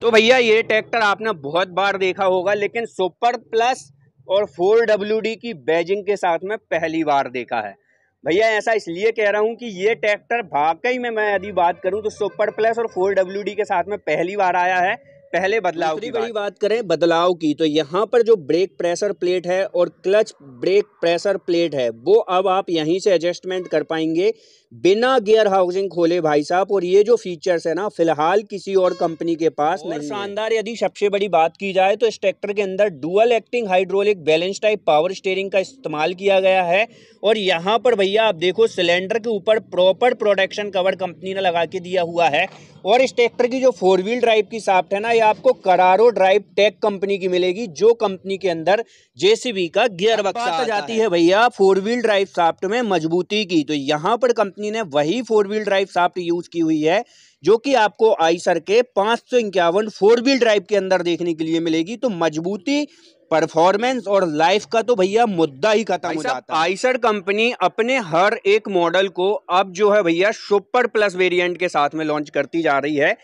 तो भैया ये ट्रैक्टर आपने बहुत बार देखा होगा लेकिन सुपर प्लस और फोर डब्ल्यू डी की बैजिंग के साथ में पहली बार देखा है भैया ऐसा इसलिए कह रहा हूँ कि ये ट्रैक्टर वाकई में मैं यदि बात करूँ तो सुपर प्लस और फोर डब्ल्यू डी के साथ में पहली बार आया है पहले बदलाव की बड़ी बात करें बदलाव की तो यहाँ पर जो ब्रेक प्रेशर प्लेट है और क्लच ब्रेक प्रेशर प्लेट है वो अब आप यहीं से एडजस्टमेंट कर पाएंगे बिना गियर हाउसिंग खोले भाई साहब और ये जो फीचर्स है ना फिलहाल किसी और कंपनी के पास और नहीं शानदार यदि सबसे बड़ी बात की जाए तो इस ट्रैक्टर के अंदर dual acting hydraulic balance type power steering का इस्तेमाल किया गया है और यहाँ पर भैया आप देखो सिलेंडर के ऊपर प्रॉपर प्रोटेक्शन कवर कंपनी ने लगा के दिया हुआ है और इस ट्रैक्टर की जो फोर व्हील ड्राइव की साफ्ट है ना ये आपको करारो ड्राइव टेक कंपनी की मिलेगी जो कंपनी के अंदर जेसीबी का गियर बक्सा जाती है भैया फोर व्हील ड्राइव साफ्ट में मजबूती की तो यहाँ पर कंपनी ने वही four wheel drive shaft use की हुई है जो कि आपको आईसर के पांच सौ इक्यावन फोर व्हील ड्राइव के अंदर देखने के लिए मिलेगी तो मजबूती परफॉर्मेंस और लाइफ का तो भैया मुद्दा ही खत्म हो जाता है आइसर कंपनी अपने हर एक मॉडल को अब जो है भैया सुपर प्लस वेरिएंट के साथ में लॉन्च करती जा रही है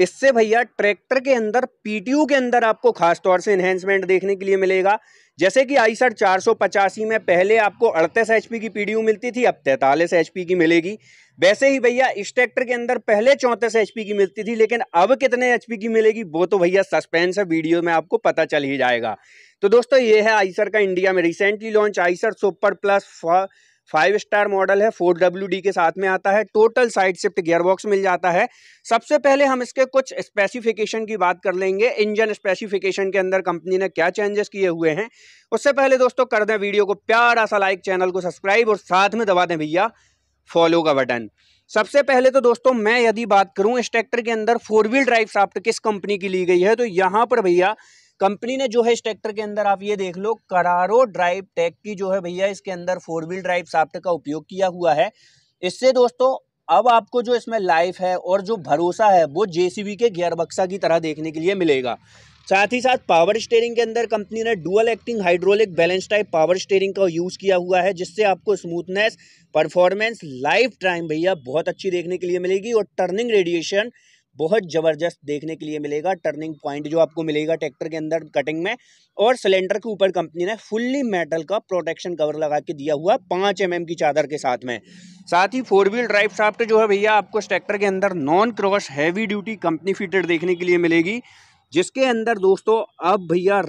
इससे भैया ट्रैक्टर के अंदर पीटीयू के अंदर आपको खास तौर से इन्हेंसमेंट देखने के लिए मिलेगा जैसे कि आई सर में पहले आपको अड़तीस एच की पीडीयू मिलती थी अब तैंतालीस एच की मिलेगी वैसे ही भैया इस ट्रैक्टर के अंदर पहले चौंतीस एच की मिलती थी लेकिन अब कितने एच की मिलेगी वो तो भैया सस्पेंस है वीडियो में आपको पता चल ही जाएगा तो दोस्तों ये है आईसर का इंडिया में recently launch Eicher super plus five star model है फोर डब्ल्यू डी के साथ में आता है टोटल साइड शिफ्ट गियरबॉक्स मिल जाता है सबसे पहले हम इसके कुछ स्पेसिफिकेशन की बात कर लेंगे इंजन स्पेसिफिकेशन के अंदर कंपनी ने क्या चेंजेस किए हुए हैं उससे पहले दोस्तों कर दें वीडियो को प्यारा सा लाइक चैनल को सब्सक्राइब और साथ में दबा दें भैया फॉलो का बटन सबसे पहले तो दोस्तों मैं यदि बात करूं इस ट्रैक्टर के अंदर फोर व्हील ड्राइव साफ्ट किस कंपनी की ली गई है तो यहाँ पर भैया कंपनी ने जो है इस ट्रैक्टर के अंदर आप ये देख लो करारो ड्राइव टैक की जो है भैया इसके अंदर फोर व्हील ड्राइव साफ्ट का उपयोग किया हुआ है इससे दोस्तों अब आपको जो इसमें लाइफ है और जो भरोसा है वो जेसीबी के गियर बक्सा की तरह देखने के लिए मिलेगा साथ ही साथ पावर स्टेयरिंग के अंदर कंपनी ने dual acting hydraulic balance type power steering का यूज़ किया हुआ है जिससे आपको स्मूथनेस परफॉर्मेंस लाइफ टाइम भैया बहुत अच्छी देखने के लिए मिलेगी और टर्निंग रेडिएशन बहुत ज़बरदस्त देखने के लिए मिलेगा टर्निंग पॉइंट जो आपको मिलेगा ट्रैक्टर के अंदर कटिंग में और सिलेंडर के ऊपर कंपनी ने फुल्ली मेटल का प्रोटेक्शन कवर लगा के दिया हुआ पाँच एम mm की चादर के साथ में साथ ही फोर व्हील ड्राइव शाफ्ट जो है भैया आपको इस ट्रैक्टर के अंदर non cross heavy duty company fitted देखने के लिए मिलेगी जिसके अंदर दोस्तों अब भैया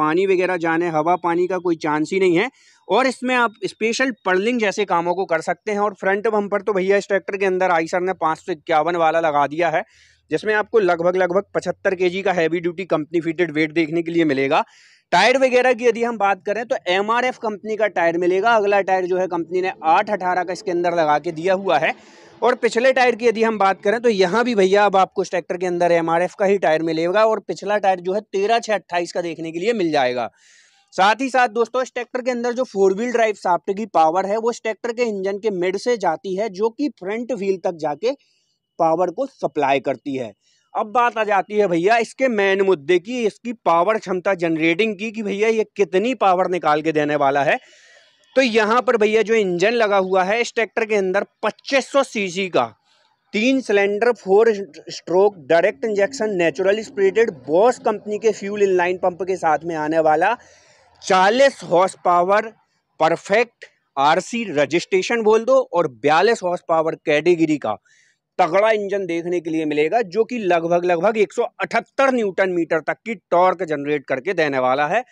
पानी वगैरह जाने हवा पानी का कोई चांस ही नहीं है और इसमें आप स्पेशल पर्लिंग जैसे कामों को कर सकते हैं और फ्रंट बम्पर तो भैया इस ट्रैक्टर के अंदर आईसर ने पाँच सौ इक्यावन वाला लगा दिया है जिसमें आपको लगभग लगभग पचहत्तर के का heavy duty company fitted weight देखने के लिए मिलेगा टायर वगैरह की यदि हम बात करें तो एम कंपनी का टायर मिलेगा अगला टायर जो है कंपनी ने आठ अठारह का इसके अंदर लगा के दिया हुआ है और पिछले टायर की यदि हम बात करें तो यहाँ भी भैया अब आपको इस ट्रैक्टर के अंदर एम का ही टायर मिलेगा और पिछला टायर जो है तेरह छः अट्ठाईस का देखने के लिए मिल जाएगा साथ ही साथ दोस्तों इस ट्रैक्टर के अंदर जो फोर व्हील ड्राइव साफ्ट की पावर है वो इस ट्रैक्टर के इंजन के मिड से जाती है जो कि फ्रंट व्हील तक जाके पावर को सप्लाई करती है अब बात आ जाती है भैया इसके मेन मुद्दे की इसकी पावर क्षमता जनरेटिंग की कि भैया ये कितनी पावर निकाल के देने वाला है तो यहाँ पर भैया जो इंजन लगा हुआ है इस ट्रैक्टर के अंदर 2500 सीसी का तीन cylinder four stroke direct injection natural aspirated Bosch company के फ्यूल इनलाइन पंप के साथ में आने वाला 40 horse power perfect RC registration बोल दो और 42 हॉर्स पावर कैटेगरी का तगड़ा इंजन देखने के लिए मिलेगा जो कि लगभग लगभग 178 न्यूटन मीटर तक की टॉर्क जनरेट करके देने वाला है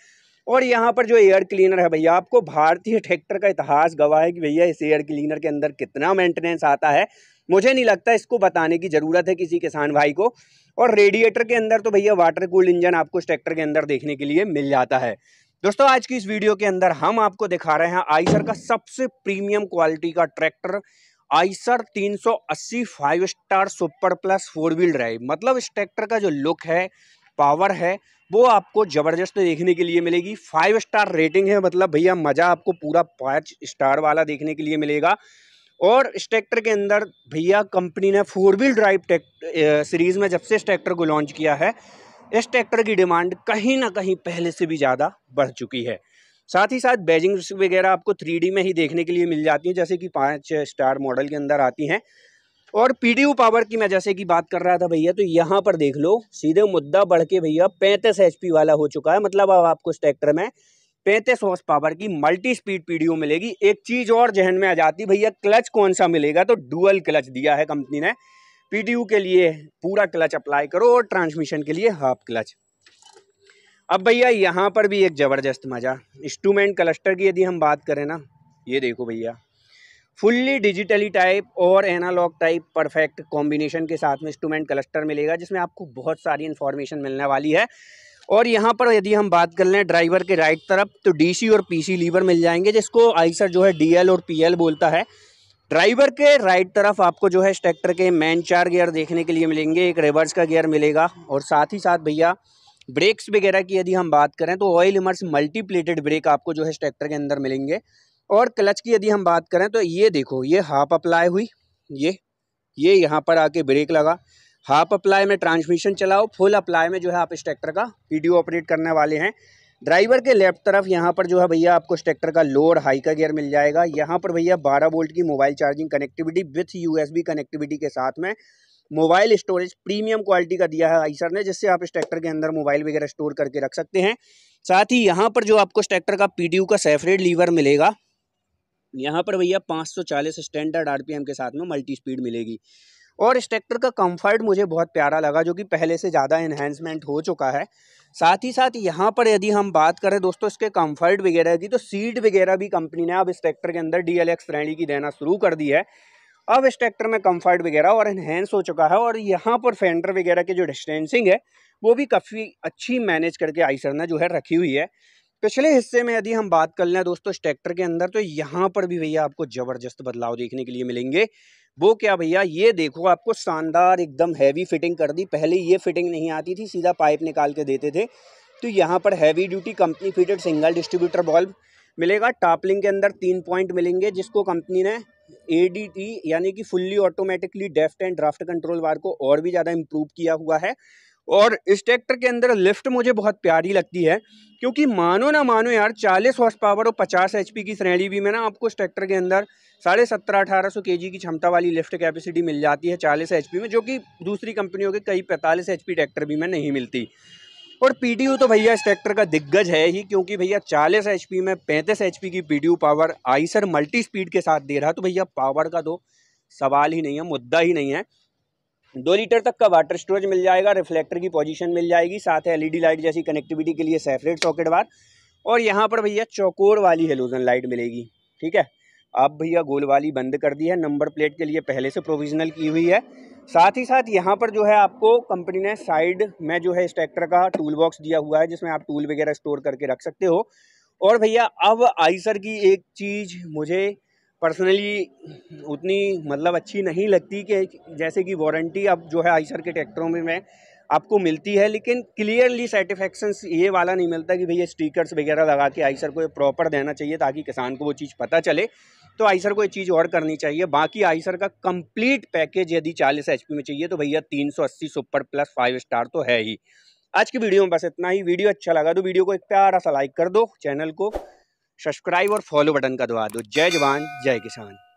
और यहाँ पर जो एयर क्लीनर है भैया आपको भारतीय ट्रैक्टर का इतिहास गवाह है कि भैया इस एयर क्लीनर के अंदर कितना मेंटेनेंस आता है मुझे नहीं लगता इसको बताने की ज़रूरत है किसी किसान भाई को और रेडिएटर के अंदर तो भैया वाटर कूल इंजन आपको इस ट्रैक्टर के अंदर देखने के लिए मिल जाता है दोस्तों आज की इस वीडियो के अंदर हम आपको दिखा रहे हैं आइसर का सबसे प्रीमियम क्वालिटी का tractor Eicher 380 five star super plus four wheel drive मतलब इस ट्रैक्टर का जो लुक है पावर है वो आपको ज़बरदस्त देखने के लिए मिलेगी फाइव स्टार रेटिंग है मतलब भैया मज़ा आपको पूरा पाँच स्टार वाला देखने के लिए मिलेगा और इस ट्रैक्टर के अंदर भैया कंपनी ने फोर व्हील ड्राइव सीरीज़ में जब से इस ट्रैक्टर को लॉन्च किया है इस ट्रैक्टर की डिमांड कहीं ना कहीं पहले से भी ज़्यादा बढ़ चुकी है साथ ही साथ बैजिंग वगैरह आपको थ्री में ही देखने के लिए मिल जाती हैं जैसे कि पाँच स्टार मॉडल के अंदर आती हैं और पी पावर की मैं जैसे कि बात कर रहा था भैया तो यहाँ पर देख लो सीधे मुद्दा बढ़ के भैया पैंतीस एच वाला हो चुका है मतलब अब आपको इस ट्रैक्टर में पैंतीस हॉर्स पावर की मल्टी स्पीड पी मिलेगी एक चीज़ और जहन में आ जाती भैया क्लच कौन सा मिलेगा तो डुअल क्लच दिया है कंपनी ने पी के लिए पूरा क्लच अप्लाई करो और ट्रांसमिशन के लिए हाफ क्लच अब भैया यहाँ पर भी एक ज़बरदस्त मज़ा इंस्ट्रूमेंट क्लस्टर की यदि हम बात करें ना ये देखो भैया फुल्ली डिजिटली टाइप और एनालॉग टाइप परफेक्ट कॉम्बिनेशन के साथ में इंस्ट्रूमेंट क्लस्टर मिलेगा जिसमें आपको बहुत सारी इन्फॉर्मेशन मिलने वाली है और यहाँ पर यदि हम बात कर लें ड्राइवर के राइट तरफ तो डी और पी लीवर मिल जाएंगे जिसको आइसर जो है डी और पी बोलता है ड्राइवर के राइट तरफ आपको जो है ट्रैक्टर के मैन चार गियर देखने के लिए मिलेंगे एक रिवर्स का गियर मिलेगा और साथ ही साथ भैया ब्रेक्स वगैरह की यदि हम बात करें तो ऑयल इमर्स मल्टीप्लेटेड ब्रेक आपको जो है ट्रैक्टर के अंदर मिलेंगे और क्लच की यदि हम बात करें तो ये देखो ये हाफ अप्लाई हुई ये ये यहाँ पर आके ब्रेक लगा हाफ अप्लाई में ट्रांसमिशन चलाओ फुल अप्लाई में जो है आप इस ट्रैक्टर का वीडियो ऑपरेट करने वाले हैं ड्राइवर के लेफ्ट तरफ यहाँ पर जो है भैया आपको इस ट्रैक्टर का लोअर हाई का गियर मिल जाएगा यहाँ पर भैया 12 वोल्ट की mobile charging connectivity with USB connectivity के साथ में मोबाइल स्टोरेज प्रीमियम क्वालिटी का दिया है आईसर ने जिससे आप इस ट्रैक्टर के अंदर मोबाइल वगैरह स्टोर करके रख सकते हैं साथ ही यहाँ पर जो आपको इस ट्रैक्टर का पी का सेफरेट लीवर मिलेगा यहाँ पर भैया 540 स्टैंडर्ड आरपीएम के साथ में मल्टी स्पीड मिलेगी और इस ट्रैक्टर का कंफर्ट मुझे बहुत प्यारा लगा जो कि पहले से ज़्यादा इन्हेंसमेंट हो चुका है साथ ही साथ यहाँ पर यदि हम बात करें दोस्तों इसके कंफर्ट वगैरह की तो सीट वगैरह भी कंपनी ने अब इस ट्रैक्टर के अंदर डी एल एक्स श्रेणी की देना शुरू कर दी है अब इस ट्रैक्टर में कंफर्ट वगैरह और इन्हेंस हो चुका है और यहाँ पर फेंडर वगैरह की जो डिस्टेंसिंग है वो भी काफ़ी अच्छी मैनेज करके सर ने जो है रखी हुई है पिछले हिस्से में यदि हम बात कर लें दोस्तों इस ट्रैक्टर के अंदर तो यहाँ पर भी भैया आपको ज़बरदस्त बदलाव देखने के लिए मिलेंगे वो क्या भैया ये देखो आपको शानदार एकदम हैवी फिटिंग कर दी पहले ये फिटिंग नहीं आती थी सीधा पाइप निकाल के देते थे तो यहाँ पर heavy duty company fitted single distributor bulb मिलेगा टापलिंग के अंदर तीन पॉइंट मिलेंगे जिसको कंपनी ने ए यानी कि fully automatically depth and draft control वार को और भी ज़्यादा इम्प्रूव किया हुआ है और इस ट्रैक्टर के अंदर लिफ्ट मुझे बहुत प्यारी लगती है क्योंकि मानो ना मानो यार 40 हॉर्स पावर और 50 एच की श्रेणी भी में ना आपको इस ट्रैक्टर के अंदर साढ़े सत्रह अठारह सौ के की क्षमता वाली लिफ्ट कैपेसिटी मिल जाती है 40 एच में जो कि दूसरी कंपनियों के कई पैंतालीस एच ट्रैक्टर भी में नहीं मिलती और पी तो भैया इस ट्रैक्टर का दिग्गज है ही क्योंकि भैया 40 एच में 35 एच की P power Eicher multi speed के साथ दे रहा तो भैया पावर का तो सवाल ही नहीं है मुद्दा ही नहीं है दो लीटर तक का वाटर स्टोरेज मिल जाएगा रिफ्लेक्टर की पोजीशन मिल जाएगी साथ है एलईडी लाइट जैसी कनेक्टिविटी के लिए सेपरेट सॉकेट बार और यहाँ पर भैया चौकोर वाली हेलोजन लाइट मिलेगी ठीक है अब भैया गोलवाली बंद कर दी है नंबर प्लेट के लिए पहले से प्रोविजनल की हुई है साथ ही साथ यहाँ पर जो है आपको कंपनी ने साइड में जो है इस ट्रैक्टर का टूल बॉक्स दिया हुआ है जिसमें आप टूल वगैरह स्टोर करके रख सकते हो और भैया अब आइसर की एक चीज़ मुझे पर्सनली उतनी मतलब अच्छी नहीं लगती कि जैसे कि वारंटी अब जो है आइसर के ट्रैक्टरों में मैं आपको मिलती है लेकिन क्लियरली सेटिस्फेक्शन ये वाला नहीं मिलता कि भैया स्टिकर्स वगैरह लगा के आइसर को प्रॉपर देना चाहिए ताकि किसान को वो चीज़ पता चले तो आइसर को ये चीज़ और करनी चाहिए बाकी आइसर का कंप्लीट पैकेज यदि 40 एच में चाहिए तो भैया 380 सुपर प्लस फाइव स्टार तो है ही आज की वीडियो में बस इतना ही वीडियो अच्छा लगा तो वीडियो को एक प्यारा सा लाइक कर दो चैनल को सब्सक्राइब और फॉलो बटन का दबा दो जय जवान जय किसान